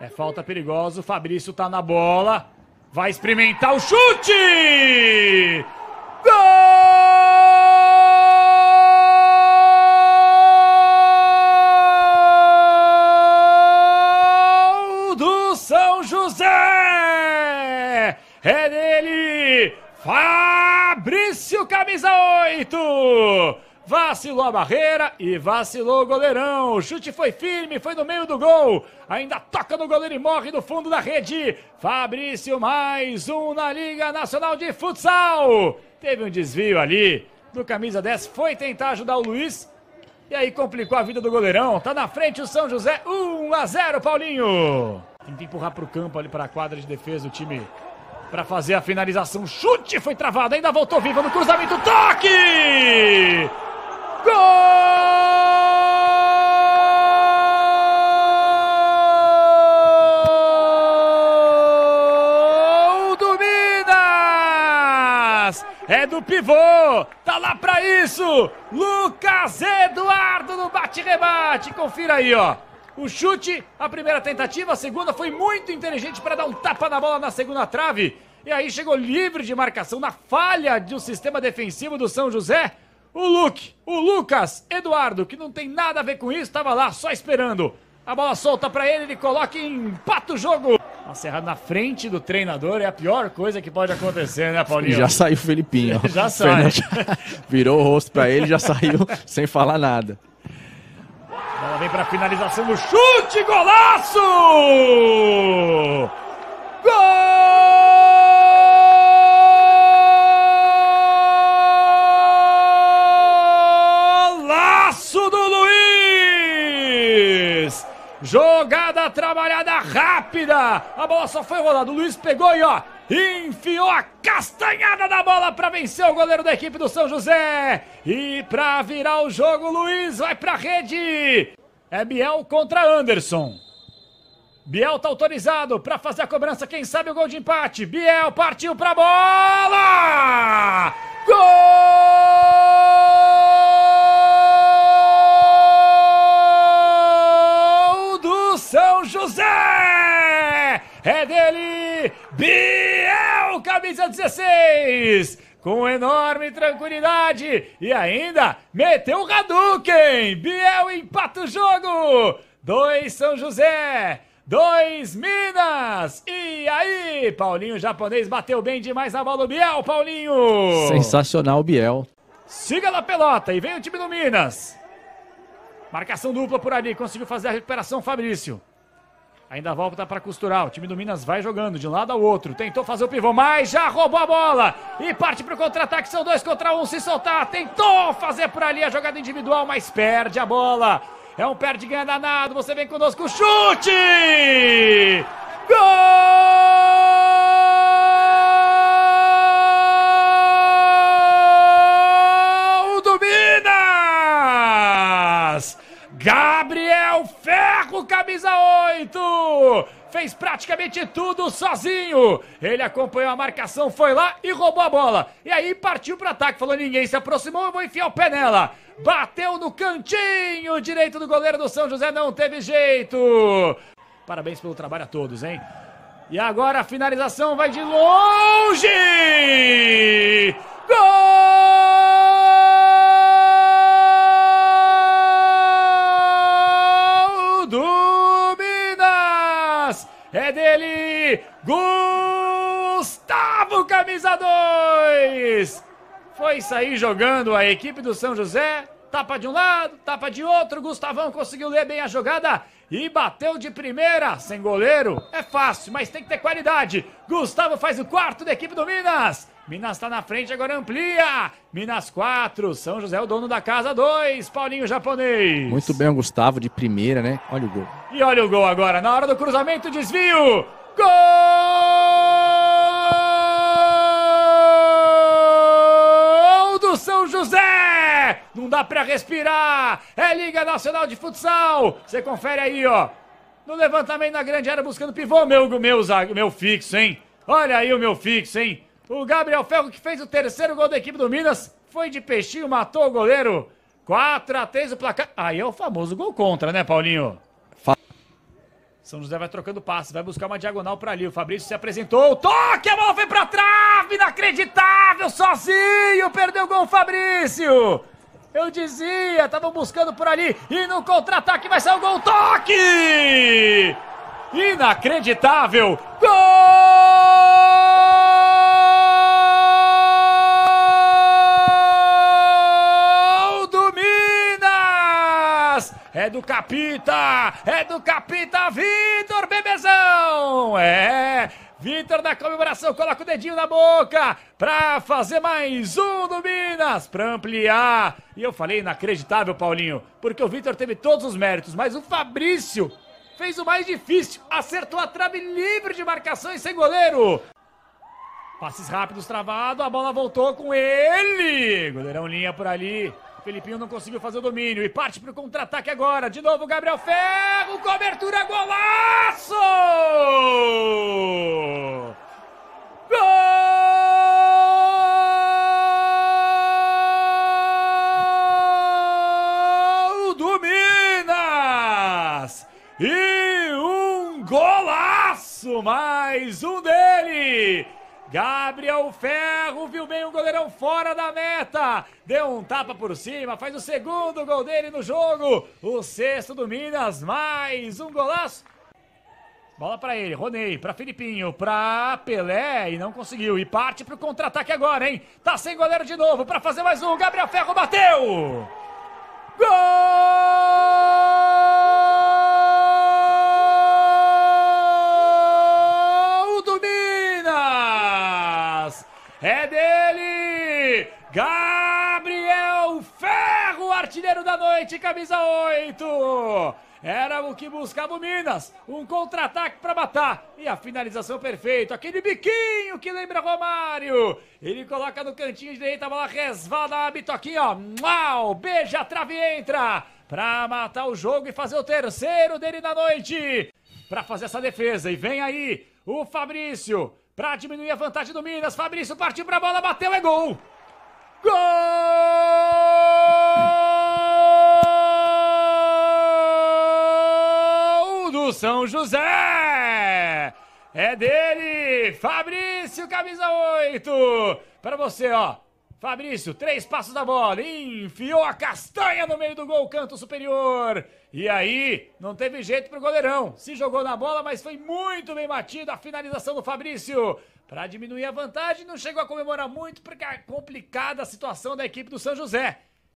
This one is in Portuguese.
É falta perigosa. O Fabrício tá na bola. Vai experimentar o chute! Gol do São José! É dele! Fabrício, camisa 8! vacilou a barreira e vacilou o goleirão. O chute foi firme, foi no meio do gol. Ainda toca no goleiro e morre no fundo da rede. Fabrício mais um na Liga Nacional de Futsal. Teve um desvio ali do camisa 10, foi tentar ajudar o Luiz. E aí complicou a vida do goleirão. Tá na frente o São José, 1 a 0, Paulinho. Tenta empurrar o campo ali para a quadra de defesa o time para fazer a finalização. Chute foi travado, ainda voltou vivo no cruzamento. Toque! Gol do Minas! É do pivô, tá lá pra isso! Lucas Eduardo no bate-rebate, confira aí, ó. O chute, a primeira tentativa, a segunda foi muito inteligente para dar um tapa na bola na segunda trave. E aí chegou livre de marcação na falha do sistema defensivo do São José. O Luke, o Lucas Eduardo, que não tem nada a ver com isso, estava lá só esperando. A bola solta para ele, ele coloca e empata o jogo. A na frente do treinador é a pior coisa que pode acontecer, né, Paulinho? Já saiu o Felipinho. já saiu. Virou o rosto para ele, já saiu sem falar nada. A bola vem para finalização do chute, golaço! Gol! Jogada trabalhada rápida. A bola só foi rolada. O Luiz pegou e ó, enfiou a castanhada da bola para vencer o goleiro da equipe do São José. E para virar o jogo, Luiz vai para rede. É Biel contra Anderson. Biel tá autorizado para fazer a cobrança, quem sabe o gol de empate. Biel partiu para bola! Gol! José! É dele! Biel, camisa 16! Com enorme tranquilidade e ainda meteu o Hadouken! Biel empata o jogo! 2 São José! 2 Minas! E aí, Paulinho japonês bateu bem demais na bola do Biel, Paulinho! Sensacional, Biel! Siga na pelota e vem o time do Minas! Marcação dupla por ali, conseguiu fazer a recuperação Fabrício. Ainda volta para costurar. O time do Minas vai jogando de um lado ao outro. Tentou fazer o pivô, mas já roubou a bola. E parte para o contra-ataque. São dois contra um. Se soltar, tentou fazer por ali a jogada individual, mas perde a bola. É um perde-ganha danado. Você vem conosco. Chute! Gol! Gabriel Ferro, camisa 8! Fez praticamente tudo sozinho. Ele acompanhou a marcação, foi lá e roubou a bola. E aí partiu para ataque, falou: ninguém se aproximou, eu vou enfiar o pé nela. Bateu no cantinho direito do goleiro do São José, não teve jeito. Parabéns pelo trabalho a todos, hein? E agora a finalização vai de longe! Gol! é dele, Gustavo Camisa 2! Foi sair jogando a equipe do São José, tapa de um lado, tapa de outro, Gustavão conseguiu ler bem a jogada e bateu de primeira, sem goleiro. É fácil, mas tem que ter qualidade. Gustavo faz o quarto da equipe do Minas. Minas está na frente, agora amplia. Minas 4, São José é o dono da casa 2, Paulinho japonês. Muito bem, o Gustavo de primeira, né? Olha o gol. E olha o gol agora, na hora do cruzamento, desvio. Gol do São José! Não dá para respirar. É Liga Nacional de Futsal. Você confere aí, ó. No levantamento na grande área buscando pivô, meu meu meu fixo, hein? Olha aí o meu fixo, hein? O Gabriel Ferro, que fez o terceiro gol da equipe do Minas, foi de peixinho, matou o goleiro. 4 a 3 o placar. Aí é o famoso gol contra, né, Paulinho? Fa São José vai trocando passe, vai buscar uma diagonal para ali. O Fabrício se apresentou. toque, a bola foi para trave, inacreditável, sozinho. Perdeu o gol o Fabrício. Eu dizia, estavam buscando por ali e no contra-ataque vai sair o gol. Toque! Inacreditável! Gol! é do Capita, é do Capita, Vitor Bebezão! É! Vitor na comemoração coloca o dedinho na boca pra fazer mais um do Minas, pra ampliar. E eu falei inacreditável, Paulinho, porque o Vitor teve todos os méritos, mas o Fabrício fez o mais difícil, acertou a trave livre de marcação e sem goleiro. Passes rápidos travado, a bola voltou com ele. Goleirão linha por ali. Felipinho não conseguiu fazer o domínio e parte para o contra-ataque agora. De novo, Gabriel Ferro, cobertura, golaço! Gol do Minas! E um golaço, mais um dele! Gabriel Ferro viu bem o goleirão fora da meta. Deu um tapa por cima, faz o segundo gol dele no jogo. O sexto do Minas, mais um golaço. Bola para ele, Ronei, para Filipinho, para Pelé e não conseguiu. E parte pro contra-ataque agora, hein? Tá sem goleiro de novo para fazer mais um. Gabriel Ferro bateu! artilheiro da noite, camisa 8. Era o que buscava o Minas. Um contra-ataque para matar. E a finalização perfeita. Aquele biquinho que lembra Romário. Ele coloca no cantinho direito, a bola resvala, a bitoquinha, ó. Mal. beija a trave e entra. Para matar o jogo e fazer o terceiro dele na noite. Para fazer essa defesa. E vem aí o Fabrício. Para diminuir a vantagem do Minas. Fabrício partiu para a bola, bateu, é gol. Gol! José. É dele, Fabrício, camisa 8. Para você, ó. Fabrício, três passos da bola, enfiou a castanha no meio do gol, canto superior. E aí, não teve jeito pro goleirão. Se jogou na bola, mas foi muito bem batido a finalização do Fabrício. Para diminuir a vantagem, não chegou a comemorar muito porque é complicada a situação da equipe do São José.